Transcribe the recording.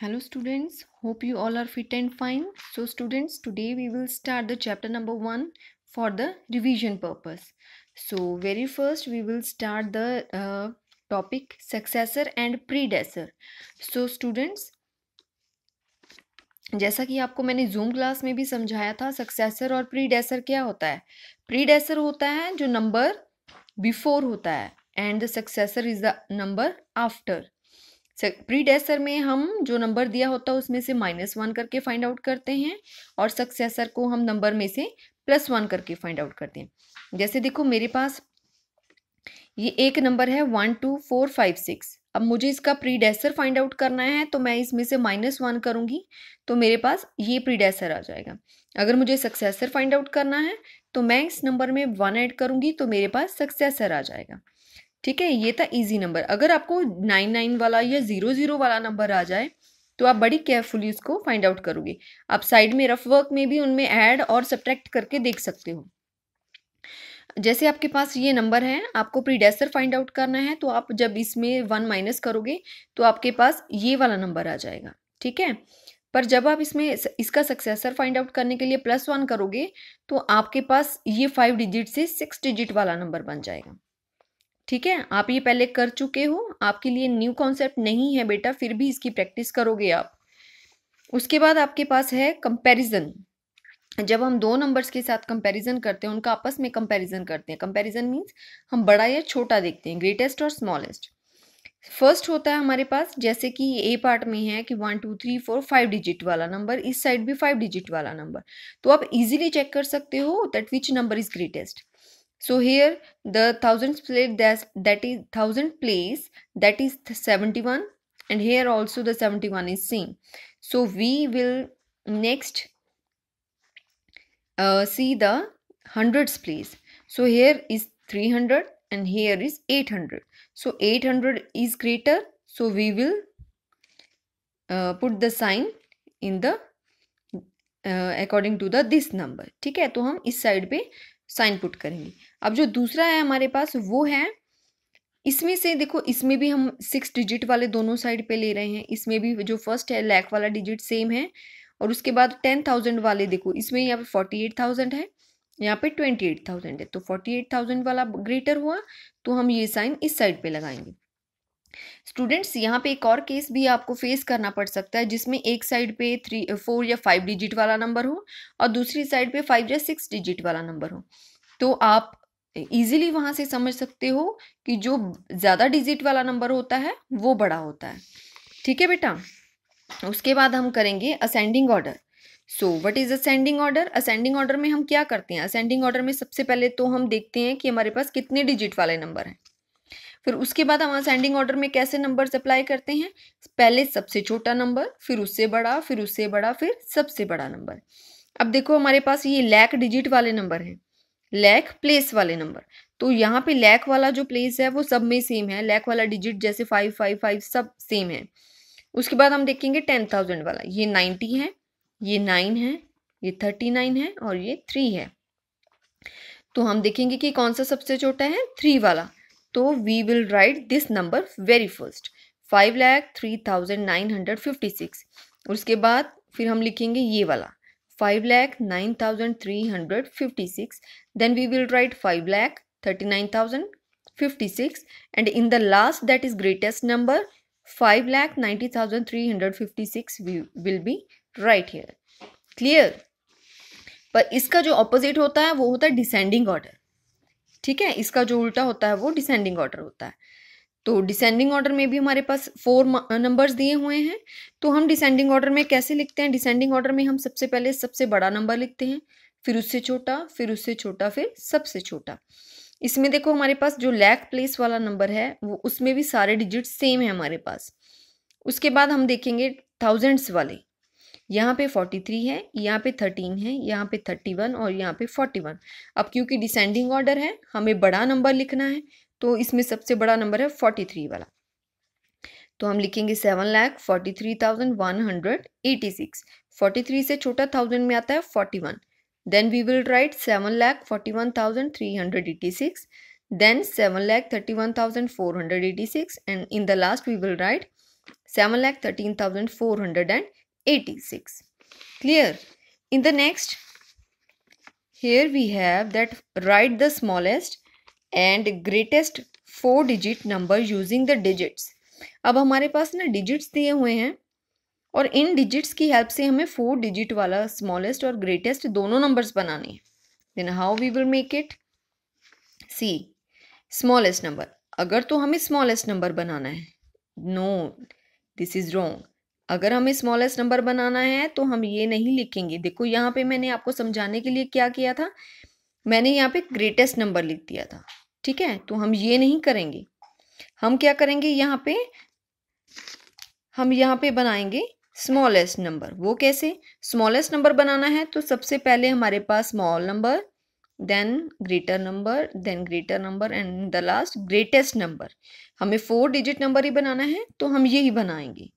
hello students hope you all are fit and fine so students today we will start the chapter number 1 for the revision purpose so very first we will start the uh, topic successor and predecessor so students जैसा कि आपको मैंने zoom class में भी समझाया था successor और predecessor क्या होता है प्रीडेसर होता है जो नंबर बिफोर होता है and the successor is the number after predecessor में हम जो नंबर दिया होता है उसमें से माइनस वन करके फाइंड आउट करते हैं और सक्सेसर को हम नंबर में से प्लस वन करके फाइंड आउट करते हैं जैसे देखो मेरे पास ये एक नंबर है one two four five six अब मुझे इसका प्रीडेसर फाइंड आउट करना है तो मैं इसमें से माइनस वन करूँगी तो मेरे पास ये प्रीडेसर आ जाएगा अगर मुझे सक्सेसर फाइंड आउट करना है तो मैं इस नंबर में वन ऐड करूँगी तो मेरे पास सक्सेसर आ जाएगा ठीक है ये था इजी नंबर अगर आपको नाइन नाइन वाला या ज़ीरो ज़ीरो वाला नंबर आ जाए तो आप बड़ी केयरफुली उसको फाइंड आउट करोगे आप साइड में रफ वर्क में भी उनमें ऐड और सब्ट्रैक्ट करके देख सकते हो जैसे आपके पास ये नंबर है आपको प्रीडेसर फाइंड आउट करना है तो आप जब इसमें वन माइनस करोगे तो आपके पास ये वाला नंबर आ जाएगा ठीक है पर जब आप इसमें इसका सक्सेसर फाइंड आउट करने के लिए प्लस वन करोगे तो आपके पास ये फाइव डिजिट से सिक्स डिजिट वाला नंबर बन जाएगा ठीक है आप ये पहले कर चुके हो आपके लिए न्यू कॉन्सेप्ट नहीं है बेटा फिर भी इसकी प्रैक्टिस करोगे आप उसके बाद आपके पास है कंपैरिजन जब हम दो नंबर्स के साथ कंपैरिजन करते हैं उनका आपस में कंपैरिजन करते हैं कंपैरिजन मींस हम बड़ा या छोटा देखते हैं ग्रेटेस्ट और स्मॉलेस्ट फर्स्ट होता है हमारे पास जैसे कि ए पार्ट में है कि one two three four five digit वाला नंबर इस साइड भी फाइव डिजिट वाला नंबर तो आप इजीली चेक कर सकते हो that which number is greatest So here the thousands place that's, is thousand place that is 71 and here also the 71 is same. So we will next uh, see the hundreds place. So here is 300 and here is 800. So 800 is greater. So we will uh, put the sign in the according to the the number ठीक है तो हम इस side पे sign put करेंगे अब जो दूसरा है हमारे पास वो है इसमें से देखो इसमें भी हम सिक्स डिजिट वाले दोनों साइड पे ले रहे हैं इसमें भी जो फर्स्ट है लैक वाला डिजिट सेम है और उसके बाद टेन थाउजेंड वाले देखो इसमें यहाँ पे फोर्टी एट थाउजेंड है यहाँ पे ट्वेंटी एट थाउजेंड है तो फोर्टी एट थाउजेंड वाला ग्रेटर हुआ तो हम ये साइन इस साइड पे लगाएंगे स्टूडेंट्स यहाँ पे एक और केस भी आपको फेस करना पड़ सकता है जिसमें एक साइड पे थ्री फोर या फाइव डिजिट वाला नंबर हो और दूसरी साइड पे फाइव या सिक्स डिजिट वाला नंबर हो तो आप इजीली वहाँ से समझ सकते हो कि जो ज़्यादा डिजिट वाला नंबर होता है वो बड़ा होता है ठीक है बेटा उसके बाद हम करेंगे ascending order so what is ascending order ascending order में हम क्या करते हैं असेंडिंग ऑर्डर में सबसे पहले तो हम देखते हैं कि हमारे पास कितने डिजिट वाले नंबर हैं फिर उसके बाद हम असेंडिंग ऑर्डर में कैसे नंबर्स अप्लाई करते हैं पहले सबसे छोटा नंबर फिर उससे बड़ा फिर उससे बड़ा फिर सबसे बड़ा नंबर अब देखो हमारे पास ये लैक डिजिट वाले नंबर हैं लैक प्लेस वाले नंबर तो यहाँ पे लैक वाला जो प्लेस है वो सब में सेम है लैक वाला डिजिट जैसे फाइव फाइव फाइव सब सेम है उसके बाद हम देखेंगे टेन थाउजेंड वाला ये नाइन्टी है ये नाइन है ये थर्टी नाइन है और ये थ्री है तो हम देखेंगे कि कौन सा सबसे छोटा है थ्री वाला तो we will write this number very first five lakh three thousand nine hundred fifty six उसके बाद फिर हम लिखेंगे ये वाला five lakh nine thousand three hundred fifty six then we will write five lakh thirty nine thousand fifty six and in the last that is greatest number five lakh ninety thousand three hundred fifty six we will be right here clear पर इसका जो opposite होता है वो होता है descending order ठीक है इसका जो उल्टा होता है वो डिसेंडिंग ऑर्डर होता है तो डिसेंडिंग ऑर्डर में भी हमारे पास फोर नंबर्स दिए हुए हैं तो हम डिसेंडिंग ऑर्डर में कैसे लिखते हैं डिसेंडिंग ऑर्डर में हम सबसे पहले सबसे बड़ा नंबर लिखते हैं फिर उससे छोटा फिर उससे छोटा फिर सबसे छोटा इसमें देखो हमारे पास जो लैक प्लेस वाला नंबर है वो उसमें भी सारे डिजिट सेम है हमारे पास उसके बाद हम देखेंगे थाउजेंड्स वाले यहाँ पे फोर्टी थ्री है यहाँ पे थर्टीन है यहाँ पे थर्टी वन और यहाँ पे फोर्टी वन अब क्योंकि डिसेंडिंग ऑर्डर है हमें बड़ा नंबर लिखना है तो इसमें सबसे बड़ा नंबर है फोर्टी थ्री वाला तो हम लिखेंगे seven lakh forty three thousand one hundred eighty six forty three से छोटा थाउजेंड में आता है forty one then we will write seven lakh forty one thousand three hundred eighty six we will write seven lakh thirteen thousand four hundred and 86 clear in the next here we have that write the smallest and greatest four digit number using the digits अब हमारे पास ना digits दिए हुए हैं और इन digits की help से हमें फोर डिजिट वाला स्मॉलेस्ट और ग्रेटेस्ट दोनों नंबर्स बनाने then how we will make it see smallest number अगर तो हमें स्मॉलेस्ट नंबर बनाना है नो दिस इज़ रॉन्ग अगर हमें स्मॉलेस्ट नंबर बनाना है तो हम ये नहीं लिखेंगे देखो यहाँ पे मैंने आपको समझाने के लिए क्या किया था मैंने यहाँ पे ग्रेटेस्ट नंबर लिख दिया था ठीक है तो हम ये नहीं करेंगे हम क्या करेंगे यहाँ पे हम यहाँ पे बनाएंगे स्मॉलेस्ट नंबर वो कैसे स्मॉलेस्ट नंबर बनाना है तो सबसे पहले हमारे पास small number then greater number then greater number and the last greatest number हमें फोर डिजिट नंबर ही बनाना है तो हम यही बनाएंगे